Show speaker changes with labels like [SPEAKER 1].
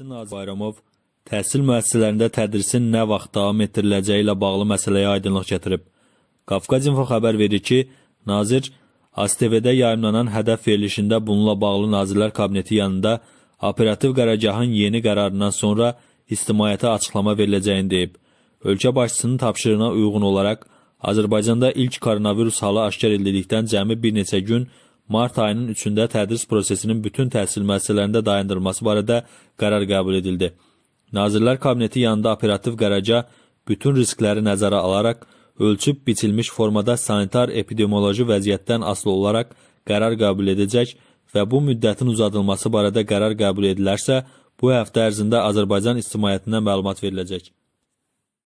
[SPEAKER 1] Nazir Bayramov təhsil müəssisələrində tədrisin nə vaxt davam etdiriləcəyi ilə bağlı məsələyə aydınlıq gətirib. Qafqaz İnfo xəbər verir ki, nazir ASTV-də yayımlanan hədəf verilişində bununla bağlı Nazirlər Kabineti yanında operativ qərargahın yeni qərarından sonra ictimaiyyətə açıqlama veriləcəyini deyib. Ölkə başçısının tapşırığına uyğun olaraq Azərbaycanda ilk koronavirus halı aşkar edildikdən cəmi bir neçə gün mart ayının 3-də tədris prosesinin bütün təhsil müəssisələrində dayandırılması barədə qərar qəbul edildi. Nazirlər Kabineti yanında operativ qərarca bütün riskləri nəzərə alaraq ölçüb biçilmiş formada sanitar epidemioloji vəziyyətdən asılı olaraq qərar qəbul edəcək və bu müddətin uzadılması barədə qərar qəbul edilərsə, bu həftə ərzində Azərbaycan ictimaiyyətinə məlumat veriləcək.